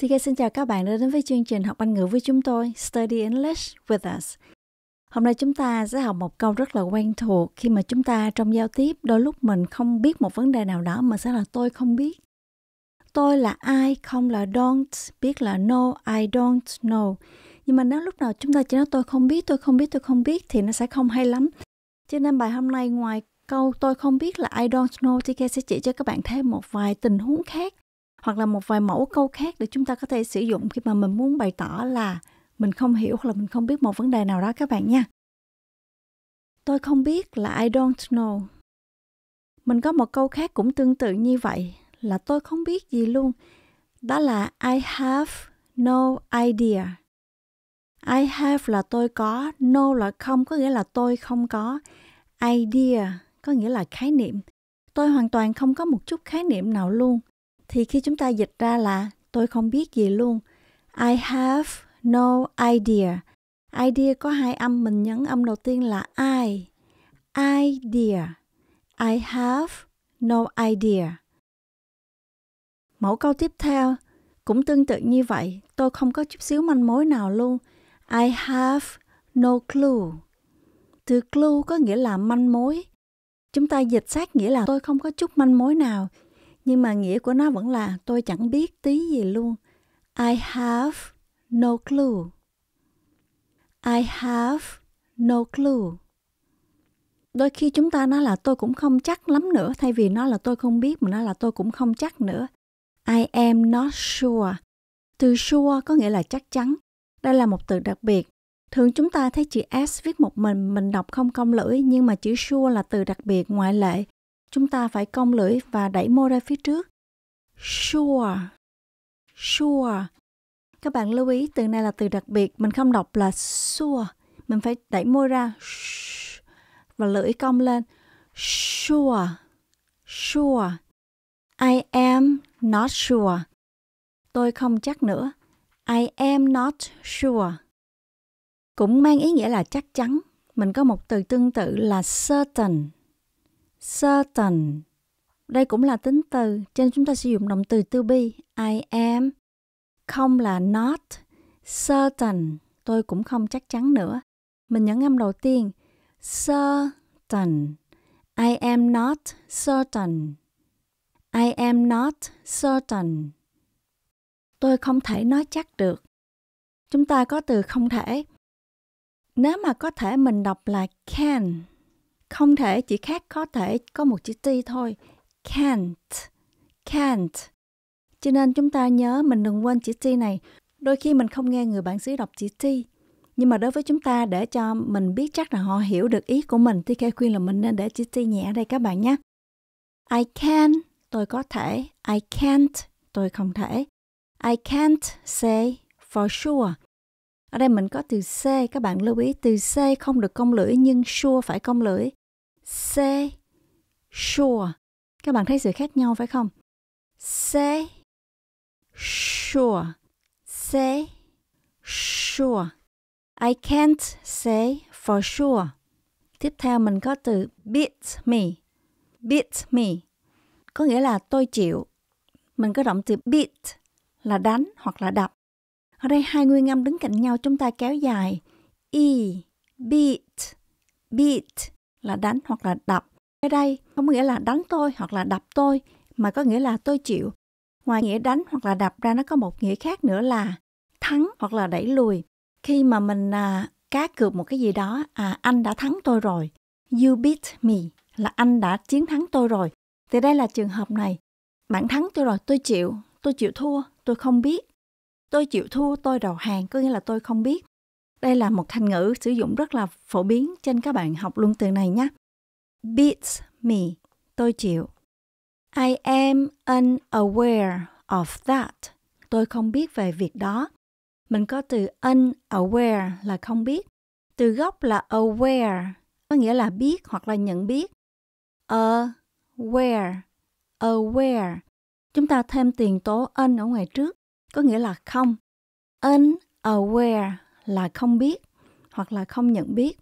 Thì Kay xin chào các bạn đã đến với chương trình học Anh ngữ với chúng tôi, Study English with us. Hôm nay chúng ta sẽ học một câu rất là quen thuộc khi mà chúng ta trong giao tiếp đôi lúc mình không biết một vấn đề nào đó mà sẽ là tôi không biết. Tôi là I, không là don't, biết là no, I don't know. Nhưng mà nếu lúc nào chúng ta chỉ nói tôi không biết, tôi không biết, tôi không biết thì nó sẽ không hay lắm. Cho nên bài hôm nay ngoài câu tôi không biết là I don't know thì Kay sẽ chỉ cho các bạn thêm một vài tình huống khác hoặc là một vài mẫu câu khác để chúng ta có thể sử dụng khi mà mình muốn bày tỏ là mình không hiểu hoặc là mình không biết một vấn đề nào đó các bạn nha. Tôi không biết là I don't know. Mình có một câu khác cũng tương tự như vậy là tôi không biết gì luôn. Đó là I have no idea. I have là tôi có, no là không, có nghĩa là tôi không có. Idea có nghĩa là khái niệm. Tôi hoàn toàn không có một chút khái niệm nào luôn thì khi chúng ta dịch ra là tôi không biết gì luôn. I have no idea. Idea có hai âm, mình nhấn âm đầu tiên là I. Idea. I have no idea. Mẫu câu tiếp theo cũng tương tự như vậy, tôi không có chút xíu manh mối nào luôn. I have no clue. Từ clue có nghĩa là manh mối. Chúng ta dịch sát nghĩa là tôi không có chút manh mối nào, nhưng mà nghĩa của nó vẫn là tôi chẳng biết tí gì luôn I have no clue I have no clue đôi khi chúng ta nói là tôi cũng không chắc lắm nữa thay vì nó là tôi không biết mà nó là tôi cũng không chắc nữa I am not sure từ sure có nghĩa là chắc chắn đây là một từ đặc biệt thường chúng ta thấy chữ s viết một mình mình đọc không cong lưỡi nhưng mà chữ sure là từ đặc biệt ngoại lệ Chúng ta phải cong lưỡi và đẩy môi ra phía trước. Sure. Sure. Các bạn lưu ý từ này là từ đặc biệt, mình không đọc là sure, mình phải đẩy môi ra và lưỡi cong lên. Sure. Sure. I am not sure. Tôi không chắc nữa. I am not sure. Cũng mang ý nghĩa là chắc chắn. Mình có một từ tương tự là certain certain. Đây cũng là tính từ, cho nên chúng ta sử dụng động từ to be, I am. Không là not, certain, tôi cũng không chắc chắn nữa. Mình nhấn âm đầu tiên, certain. I am not certain. I am not certain. Tôi không thể nói chắc được. Chúng ta có từ không thể. Nếu mà có thể mình đọc là can không thể chỉ khác có thể có một chữ t thôi can't can't cho nên chúng ta nhớ mình đừng quên chữ t này đôi khi mình không nghe người bản xứ đọc chữ t nhưng mà đối với chúng ta để cho mình biết chắc là họ hiểu được ý của mình thì kê khuyên là mình nên để chữ t nhẹ đây các bạn nhé I can tôi có thể I can't tôi không thể I can't say for sure ở đây mình có từ C, các bạn lưu ý từ C không được cong lưỡi nhưng sure phải cong lưỡi. Say Sure. Các bạn thấy sự khác nhau phải không? Say Sure. say Sure. I can't say for sure. Tiếp theo mình có từ beat me. Beat me. Có nghĩa là tôi chịu. Mình có động từ beat là đánh hoặc là đập. Ở đây hai nguyên âm đứng cạnh nhau chúng ta kéo dài. E, beat, beat là đánh hoặc là đập. Ở đây không có nghĩa là đánh tôi hoặc là đập tôi, mà có nghĩa là tôi chịu. Ngoài nghĩa đánh hoặc là đập ra nó có một nghĩa khác nữa là thắng hoặc là đẩy lùi. Khi mà mình à, cá cược một cái gì đó, à anh đã thắng tôi rồi. You beat me là anh đã chiến thắng tôi rồi. Thì đây là trường hợp này. Bạn thắng tôi rồi, tôi chịu. Tôi chịu thua, tôi không biết. Tôi chịu thua, tôi đầu hàng, có nghĩa là tôi không biết. Đây là một thành ngữ sử dụng rất là phổ biến trên các bạn học luôn từ này nhé. Beats me, tôi chịu. I am unaware of that. Tôi không biết về việc đó. Mình có từ unaware là không biết. Từ gốc là aware, có nghĩa là biết hoặc là nhận biết. Aware, aware. Chúng ta thêm tiền tố un ở ngoài trước, có nghĩa là không. Unaware là không biết hoặc là không nhận biết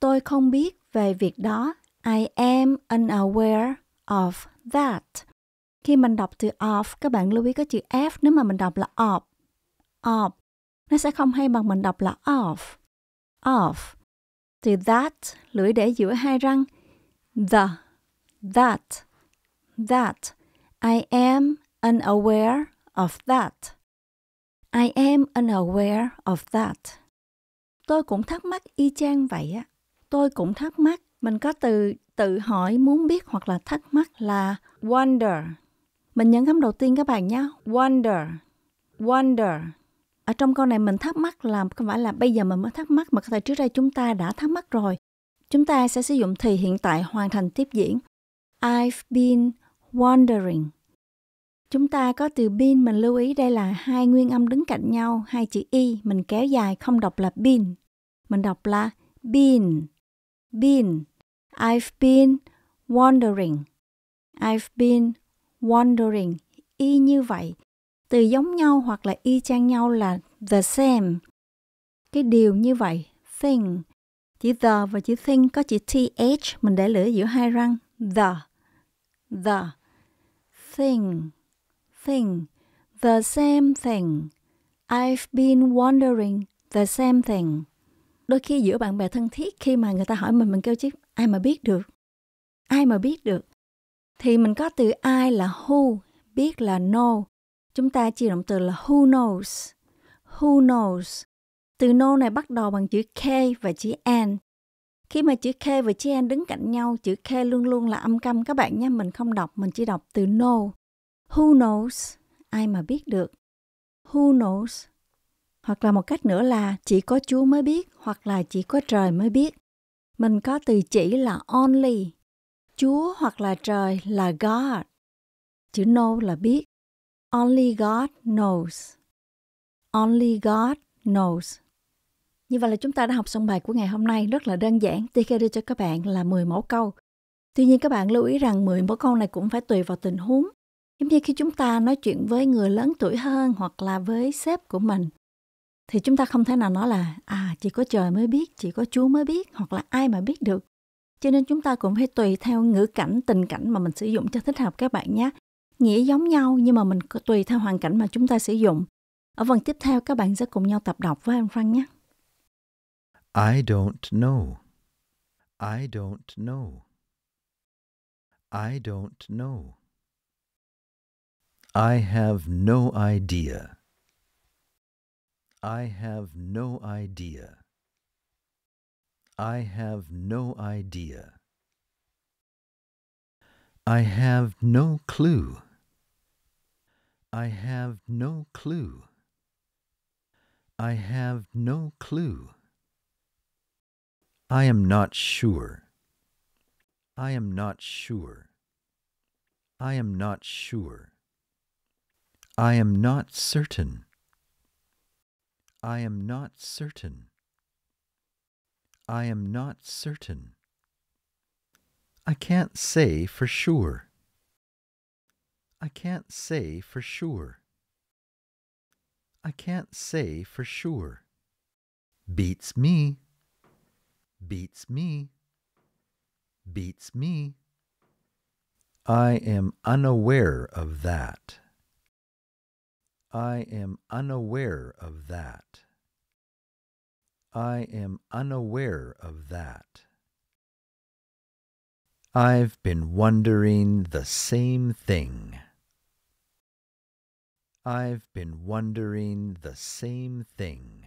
tôi không biết về việc đó i am unaware of that khi mình đọc từ of các bạn lưu ý có chữ f nếu mà mình đọc là of of nó sẽ không hay bằng mình đọc là of of từ that lưỡi để giữa hai răng the that that i am unaware of that I am unaware of that. Tôi cũng thắc mắc y chang vậy á. Tôi cũng thắc mắc. Mình có từ tự hỏi, muốn biết hoặc là thắc mắc là wonder. Mình nhấn cấm đầu tiên các bạn nhé. Wonder. Wonder. Ở trong câu này mình thắc mắc là không phải là bây giờ mình mới thắc mắc mà có thể trước đây chúng ta đã thắc mắc rồi. Chúng ta sẽ sử dụng thì hiện tại hoàn thành tiếp diễn. I've been wondering. Chúng ta có từ bin mình lưu ý đây là hai nguyên âm đứng cạnh nhau, hai chữ y mình kéo dài không đọc là bin. Mình đọc là bin. Bin. I've been wandering. I've been wandering. Y như vậy. Từ giống nhau hoặc là y chang nhau là the same. Cái điều như vậy, thing. Chữ the và chữ thing có chữ th mình để lửa giữa hai răng. The. The. Thing thing, the same thing. I've been wondering the same thing. Đôi khi giữa bạn bè thân thiết khi mà người ta hỏi mình mình kêu chứ ai mà biết được. Ai mà biết được. Thì mình có từ ai là who, biết là know. Chúng ta chia động từ là who knows. Who knows. Từ know này bắt đầu bằng chữ K và chữ N. Khi mà chữ K và chữ N đứng cạnh nhau, chữ K luôn luôn là âm câm các bạn nhé. Mình không đọc, mình chỉ đọc từ know. Who knows? Ai mà biết được. Who knows? Hoặc là một cách nữa là chỉ có Chúa mới biết hoặc là chỉ có trời mới biết. Mình có từ chỉ là only. Chúa hoặc là trời là God. Chữ know là biết. Only God knows. Only God knows. Như vậy là chúng ta đã học xong bài của ngày hôm nay rất là đơn giản. TK đưa cho các bạn là 10 mẫu câu. Tuy nhiên các bạn lưu ý rằng 10 mẫu câu này cũng phải tùy vào tình huống giống như khi chúng ta nói chuyện với người lớn tuổi hơn hoặc là với sếp của mình thì chúng ta không thể nào nói là à chỉ có trời mới biết chỉ có chúa mới biết hoặc là ai mà biết được cho nên chúng ta cũng phải tùy theo ngữ cảnh tình cảnh mà mình sử dụng cho thích hợp các bạn nhé nghĩa giống nhau nhưng mà mình có tùy theo hoàn cảnh mà chúng ta sử dụng ở phần tiếp theo các bạn sẽ cùng nhau tập đọc với anh Frank nhé I don't know I don't know I don't know I have no idea. I have no idea. I have no idea. I have no clue. I have no clue. I have no clue. I am not sure. I am not sure. I am not sure. I am not certain. I am not certain. I am not certain. I can't say for sure. I can't say for sure. I can't say for sure. Beats me. Beats me. Beats me. I am unaware of that. I am unaware of that. I am unaware of that. I've been wondering the same thing. I've been wondering the same thing.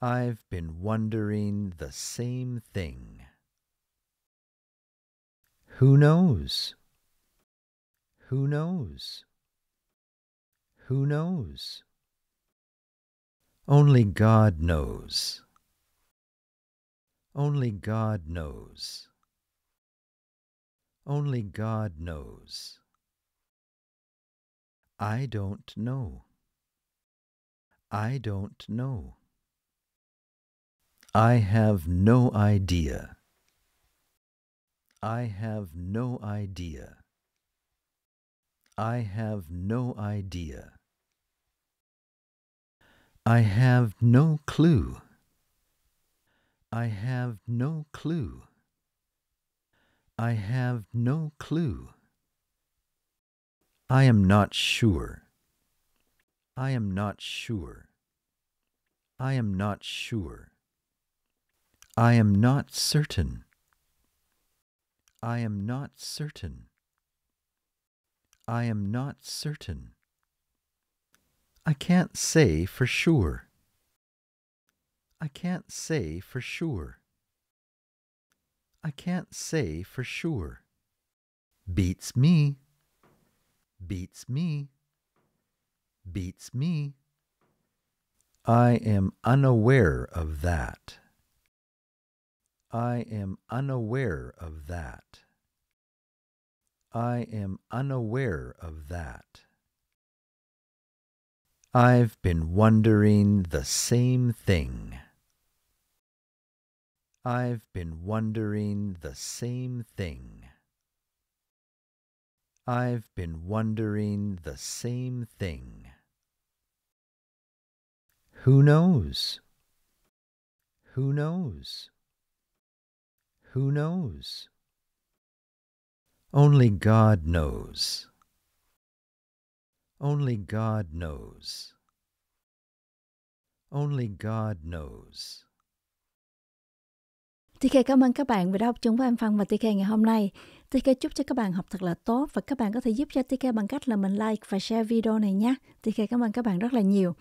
I've been wondering the same thing. Who knows? Who knows? Who knows? Only God knows. Only God knows. Only God knows. I don't know. I don't know. I have no idea. I have no idea. I have no idea. I have no clue. I have no clue. I have no clue. I am not sure. I am not sure. I am not sure. I am not certain. I am not certain. I am not certain. I can't say for sure. I can't say for sure. I can't say for sure. Beats me. Beats me. Beats me. I am unaware of that. I am unaware of that. I am unaware of that. I've been wondering the same thing. I've been wondering the same thing. I've been wondering the same thing. Who knows? Who knows? Who knows? Only God knows. Only God knows. Only God knows. TK cảm ơn các bạn vì đã học chung với em Phan và TK ngày hôm nay. TK chúc cho các bạn học thật là tốt và các bạn có thể giúp cho TK bằng cách là mình like và share video này nhé. TK cảm ơn các bạn rất là nhiều.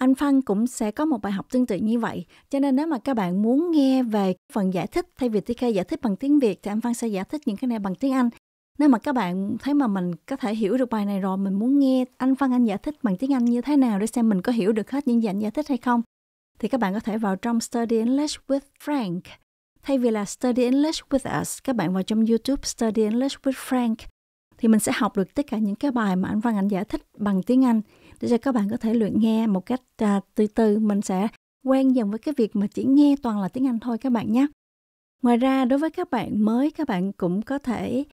Anh Phan cũng sẽ có một bài học tương tự như vậy. Cho nên nếu mà các bạn muốn nghe về phần giải thích thay vì TK giải thích bằng tiếng Việt thì anh Phan sẽ giải thích những cái này bằng tiếng Anh. Nếu mà các bạn thấy mà mình có thể hiểu được bài này rồi, mình muốn nghe anh Phan Anh giải thích bằng tiếng Anh như thế nào để xem mình có hiểu được hết những gì anh giải thích hay không, thì các bạn có thể vào trong Study English with Frank. Thay vì là Study English with Us, các bạn vào trong YouTube Study English with Frank thì mình sẽ học được tất cả những cái bài mà anh Phan Anh giải thích bằng tiếng Anh để cho các bạn có thể luyện nghe một cách à, từ từ mình sẽ quen dần với cái việc mà chỉ nghe toàn là tiếng Anh thôi các bạn nhé. Ngoài ra đối với các bạn mới các bạn cũng có thể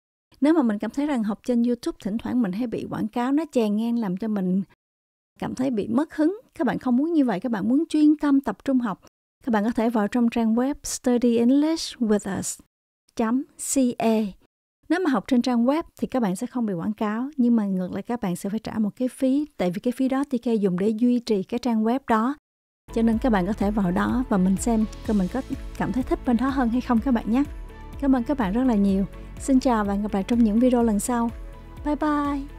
nếu mà mình cảm thấy rằng học trên YouTube thỉnh thoảng mình hay bị quảng cáo nó chèn ngang làm cho mình cảm thấy bị mất hứng, các bạn không muốn như vậy, các bạn muốn chuyên tâm tập trung học, các bạn có thể vào trong trang web studyenglishwithus.ca nếu mà học trên trang web thì các bạn sẽ không bị quảng cáo, nhưng mà ngược lại các bạn sẽ phải trả một cái phí, tại vì cái phí đó TK dùng để duy trì cái trang web đó. Cho nên các bạn có thể vào đó và mình xem coi mình có cảm thấy thích bên đó hơn hay không các bạn nhé. Cảm ơn các bạn rất là nhiều. Xin chào và hẹn gặp lại trong những video lần sau. Bye bye!